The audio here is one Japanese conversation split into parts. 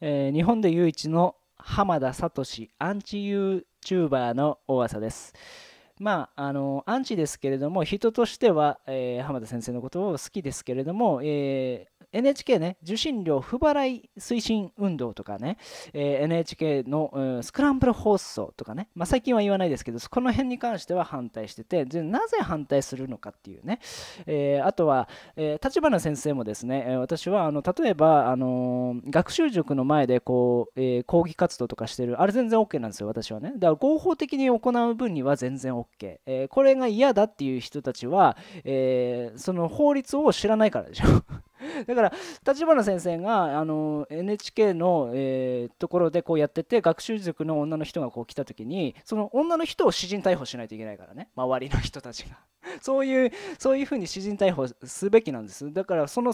えー、日本で唯一の浜田聡アンチ YouTuber の大浅です。まあ、あのアンチですけれども人としては、えー、浜田先生のことを好きですけれども、えー、NHK ね、受信料不払い推進運動とかね、えー、NHK の、うん、スクランブル放送とかね、まあ、最近は言わないですけど、この辺に関しては反対してて、でなぜ反対するのかっていうね、えー、あとは、えー、立花先生もですね、私はあの例えば、あの学習塾の前でこう、え抗議活動とかしてる、あれ全然 OK なんですよ、私はね。だから合法的に行う分には全然 OK。えこれが嫌だっていう人たちは、えその法律を知らないからでしょ だから立花先生があの NHK の、えー、ところでこうやってて学習塾の女の人がこう来た時にその女の人を詩人逮捕しないといけないからね周りの人たちが そういうそういうふうに詩人逮捕すべきなんですだからその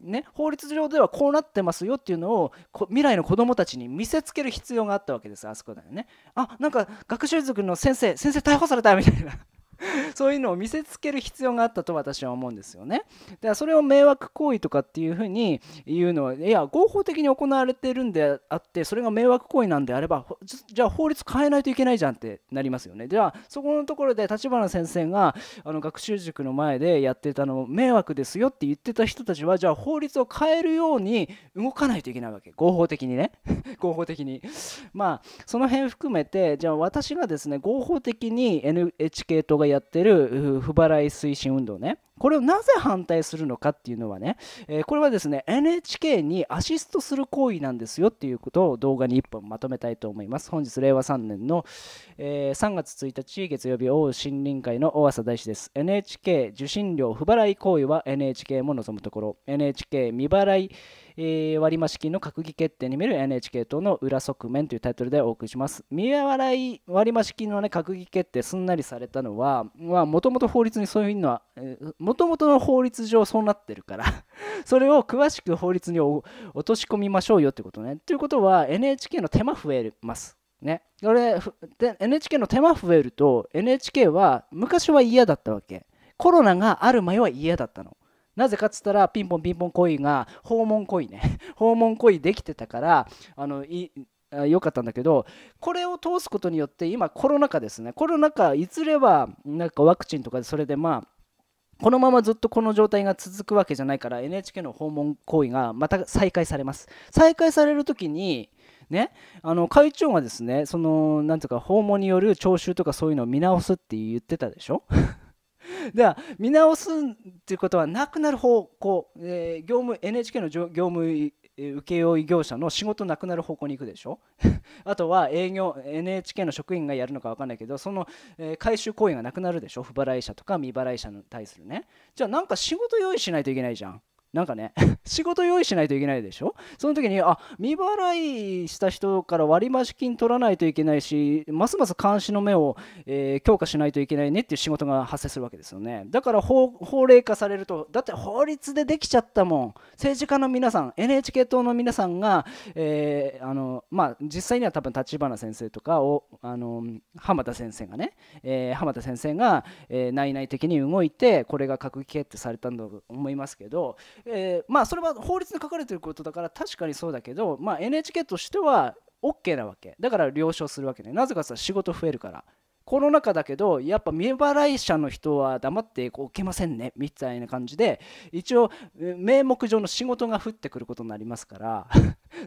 ね、法律上ではこうなってますよっていうのを未来の子どもたちに見せつける必要があったわけですあそこだよねあなんか学習塾の先生先生逮捕されたみたいな そういうのを見せつける必要があったと私は思うんですよね。だからそれを迷惑行為とかっていうふうに言うのは、いや、合法的に行われてるんであって、それが迷惑行為なんであれば、じゃあ法律変えないといけないじゃんってなりますよね。じゃあそこのところで立花先生があの学習塾の前でやってたの、迷惑ですよって言ってた人たちは、じゃあ法律を変えるように動かないといけないわけ。合法的にね。合法的に。まあ、その辺含めて、じゃあ私がですね、合法的に NHK 党がやってる不払い推進運動ねこれをなぜ反対するのかっていうのはね、えー、これはですね NHK にアシストする行為なんですよっていうことを動画に1本まとめたいと思います本日令和3年の、えー、3月1日月曜日大森林会の大浅大師です NHK 受信料不払い行為は NHK も望むところ NHK 未払い、え割増金の閣議決定に見る NHK 党の裏側面というタイトルでお送りします未払い割増金のね閣議決定すんなりされたのはもともと法律にそういうのは、えもともとの法律上そうなってるから それを詳しく法律に落とし込みましょうよってことね。ということは NHK の手間増えます。ね、これで NHK の手間増えると NHK は昔は嫌だったわけコロナがある前は嫌だったのなぜかっつったらピンポンピンポン恋が訪問恋ね 訪問恋できてたからあのい良かったんだけどこれを通すことによって今コロナ禍ですねコロナ禍いずれはなんかワクチンとかでそれでまあこのままずっとこの状態が続くわけじゃないから NHK の訪問行為がまた再開されます。再開される時にね、あの会長がですねそのなんとか訪問による聴衆とかそういうのを見直すって言ってたでしょ では見直すっていうことはなくなる方向、えー、業務 NHK の業務請負業者の仕事なくなる方向に行くでしょ あとは営業 NHK の職員がやるのか分かんないけどその、えー、回収行為がなくなるでしょ不払い者とか未払い者に対するねじゃあなんか仕事用意しないといけないじゃんなんかね 仕事用意しないといけないでしょその時にあ未払いした人から割増金取らないといけないしますます監視の目を、えー、強化しないといけないねっていう仕事が発生するわけですよねだから法令化されるとだって法律でできちゃったもん政治家の皆さん NHK 党の皆さんが、えー、あのまあ、実際には多分立花先生とかをあの浜田先生がね、えー、浜田先生が、え内々的に動いてこれが閣議決定されたんだと思いますけどえー、まあそれは法律に書かれてることだから確かにそうだけど、まあ、NHK としては OK なわけだから了承するわけねなぜかさ仕事増えるからコロナ禍だけどやっぱ未払い者の人は黙っておけませんねみたいな感じで一応名目上の仕事が降ってくることになりますから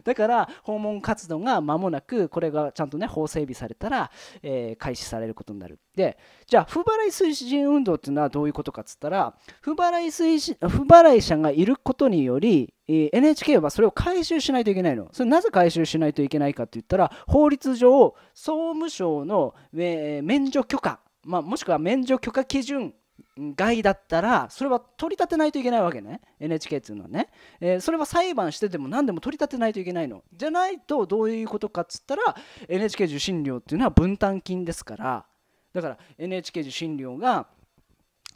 だから訪問活動が間もなくこれがちゃんとね法整備されたら、えー、開始されることになるでじゃあ不払い推進運動っていうのはどういうことかっつったら不払い推進不払い者がいることにより NHK はそれを回収しないといけないの。それなぜ回収しないといけないかって言ったら法律上総務省の免除許可、まあ、もしくは免除許可基準害だったらそれは取り立てないといけないわけね NHK っていうのはね、えー、それは裁判してても何でも取り立てないといけないのじゃないとどういうことかっつったら NHK 受信料っていうのは分担金ですからだから NHK 受信料が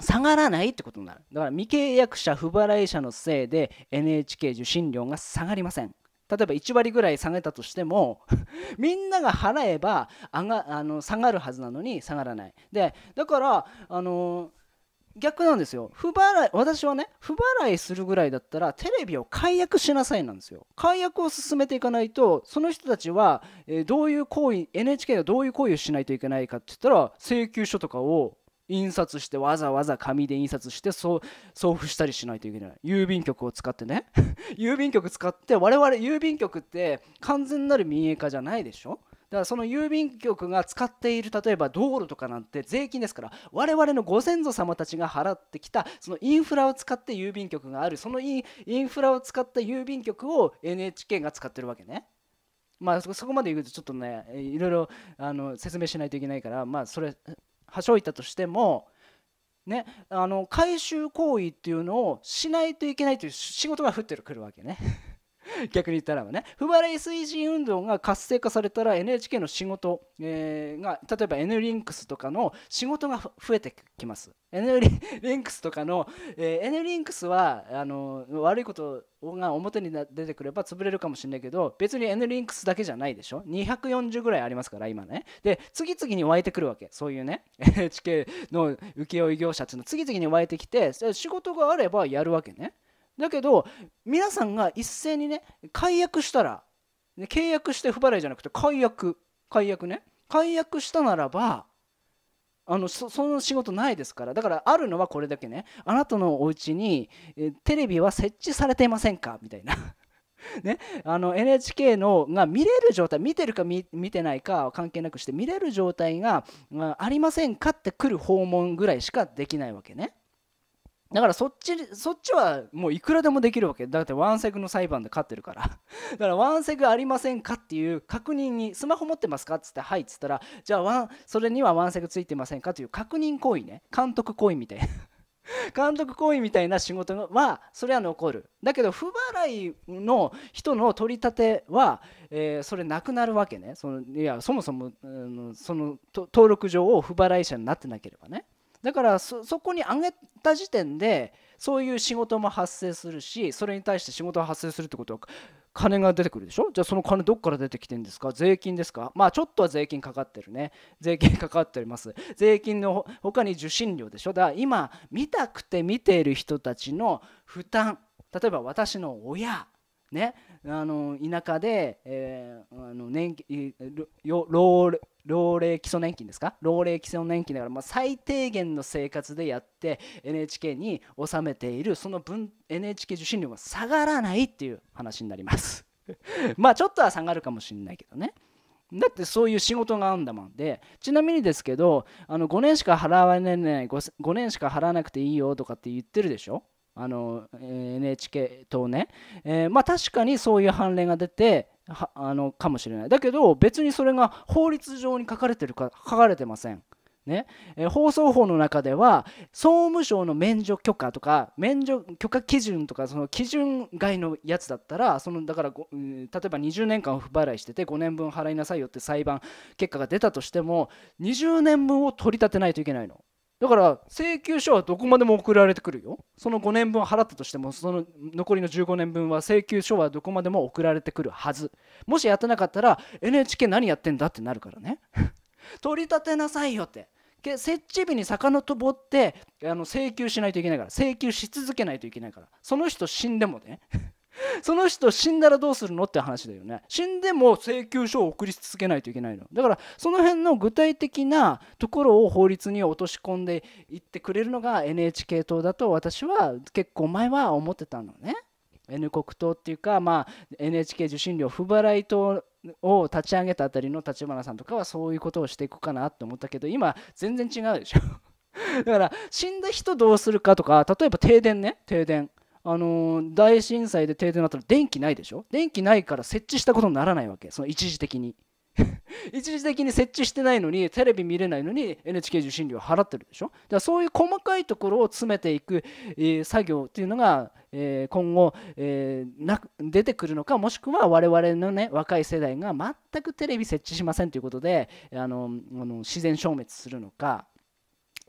下がらないってことになるだから未契約者不払い者のせいで NHK 受信料が下がりません例えば1割ぐらい下げたとしても みんなが払えば上があの下がるはずなのに下がらないでだからあの逆なんですよ不払い私はね不払いするぐらいだったらテレビを解約しなさいなんですよ解約を進めていかないとその人たちは、えー、どういう行為 NHK がどういう行為をしないといけないかって言ったら請求書とかを印刷してわざわざ紙で印刷して送付したりしないといけない郵便局を使ってね 郵便局使って我々郵便局って完全なる民営化じゃないでしょだからその郵便局が使っている例えば道路とかなんて税金ですから我々のご先祖様たちが払ってきたそのインフラを使って郵便局があるそのインフラを使った郵便局を NHK が使ってるわけね。まあそこまで言うとちょっとねいろいろあの説明しないといけないからまあそれはしょいたとしてもね、あの回収行為っていうのをしないといけないという仕事が降ってくるわけね 逆に言ったらばね不払い推進運動が活性化されたら NHK の仕事、えー、が例えば N リンクスとかの仕事が増えてきます N リンクスとかの、えー、N リンクスはあの悪いことが表に出てくれば潰れるかもしれないけど別に N リンクスだけじゃないでしょ240ぐらいありますから今ねで次々に湧いてくるわけそういうね NHK の請負業者っていうの次々に湧いてきて仕事があればやるわけねだけど皆さんが一斉にね解約したら、契約して不払いじゃなくて解約解約ね解約したならばあのその仕事ないですからだからあるのはこれだけねあなたのお家にテレビは設置されていませんかみたいな ね、あの NHK のが見れる状態見てるか見てないかは関係なくして見れる状態がありませんかって来る訪問ぐらいしかできないわけね。だからそっちそっちはもういくらでもできるわけだってワンセグの裁判で勝ってるから だからワンセグありませんかっていう確認にスマホ持ってますかっつってはいっつったらじゃあワンそれにはワンセグついてませんかという確認行為ね監督行為みたいな 監督行為みたいな仕事はそれは残るだけど不払いの人の取り立ては、えー、それなくなるわけねそのいやそもそも、うん、その登録上を不払い者になってなければねだからそこに上げた時点でそういう仕事も発生するしそれに対して仕事が発生するってことは金が出てくるでしょじゃあその金どっから出てきてんですか税金ですかまあちょっとは税金かかってるね税金かかっております税金のほかに受信料でしょだから今見たくて見ている人たちの負担例えば私の親ね、あの田舎で、えー、あの年金老老齢基礎年金ですか老齢基礎年金だから、まあ、最低限の生活でやって NHK に納めているその分 NHK 受信料が下がらないっていう話になります まあちょっとは下がるかもしれないけどねだってそういう仕事があるんだもんでちなみにですけどあの5年しか払われない 5, 5年しか払わなくていいよとかって言ってるでしょあの NHK 等ね、えー、まあ確かにそういう判例が出てはあのかもしれないだけど別にそれが法律上に書かれてるか書かれてません。ねえー、放送法の中では総務省の免除許可とか免除許可基準とかその基準外のやつだったらそのだから、うん、例えば20年間不払いしてて5年分払いなさいよって裁判結果が出たとしても20年分を取り立てないといけないの。だから請求書はどこまでも送られてくるよその5年分払ったとしてもその残りの15年分は請求書はどこまでも送られてくるはずもしやってなかったら NHK 何やってんだってなるからね 取り立てなさいよって設置日に遡ってあの請求しないといけないから請求し続けないといけないからその人死んでもねその人死んだらどうするのって話だよね死んでも請求書を送り続けないといけないのだからその辺の具体的なところを法律に落とし込んでいってくれるのが NHK 党だと私は結構前は思ってたのね N 国党っていうか、まあ、NHK 受信料不払い党を立ち上げたあたりの立花さんとかはそういうことをしていくかなって思ったけど今全然違うでしょ だから死んだ人どうするかとか例えば停電ね停電あの大震災で停電になったら電気ないでしょ電気ないから設置したことにならないわけその一時的に 一時的に設置してないのにテレビ見れないのに NHK 受信料払ってるでしょだからそういう細かいところを詰めていく、え作業っていうのが、え今後、えな出てくるのかもしくは我々のね若い世代が全くテレビ設置しませんということであのあの自然消滅するのか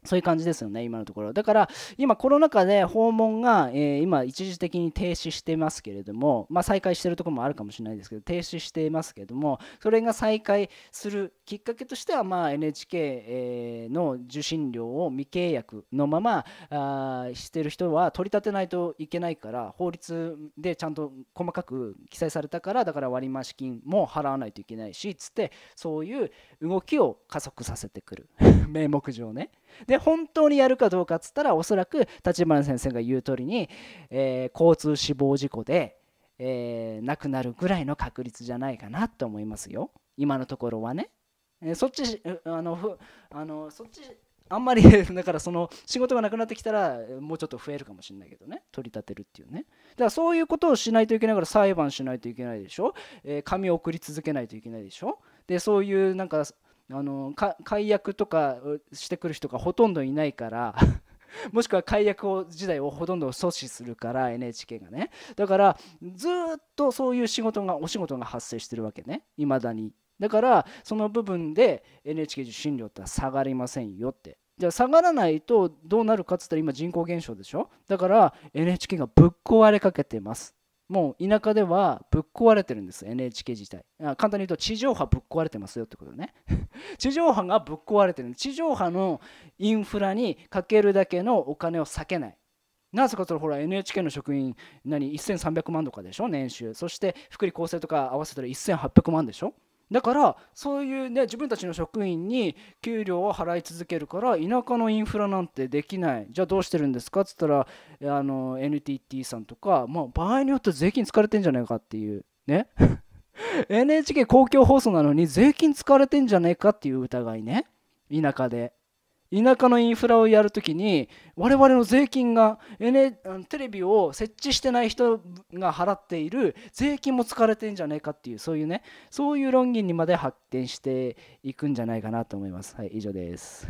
そういう感じですよね、今のところ。だから、今、コロナ禍で訪問が、えー、今、一時的に停止してますけれども、まあ、再開してるとこもあるかもしれないですけど、停止していますけれども、それが再開するきっかけとしては、まあ、NHK の受信料を未契約のままあしてる人は取り立てないといけないから、法律でちゃんと細かく記載されたから、だから割増金も払わないといけないし、つって、そういう動きを加速させてくる。名目上ね。で本当にやるかどうかっつったらおそらく立花先生が言う通りに、えー、交通死亡事故で、えー、亡くなるぐらいの確率じゃないかなと思いますよ今のところはね、えー、そっちあのあのそっちあんまり だからその仕事がなくなってきたらもうちょっと増えるかもしれないけどね取り立てるっていうねだからそういうことをしないといけないから裁判しないといけないでしょ、えー、紙を送り続けないといけないでしょでそういうなんかあの解約とかしてくる人がほとんどいないから もしくは解約を時代をほとんど阻止するから NHK がねだからずっとそういう仕事がお仕事が発生してるわけねいまだにだからその部分で NHK 受信料って下がりませんよってじゃあ下がらないとどうなるかっつったら今人口減少でしょだから NHK がぶっ壊れかけてますもう田舎ではぶっ壊れてるんです NHK 自体簡単に言うと地上波ぶっ壊れてますよってことね 地上波がぶっ壊れてる地上波のインフラにかけるだけのお金を避けないなぜかというとほら NHK の職員何1300万とかでしょ年収そして福利厚生とか合わせたら1800万でしょだからそういうね自分たちの職員に給料を払い続けるから田舎のインフラなんてできないじゃあどうしてるんですかっつったらあの NTT さんとか、まあ、場合によって税金使われてんじゃないかっていうね NHK 公共放送なのに税金使われてんじゃねえかっていう疑いね田舎で田舎のインフラをやるときに我々の税金が、テレビを設置してない人が払っている税金も使われてんじゃないかっていうそういうねそういう論議にまで発展していくんじゃないかなと思います。はい、以上です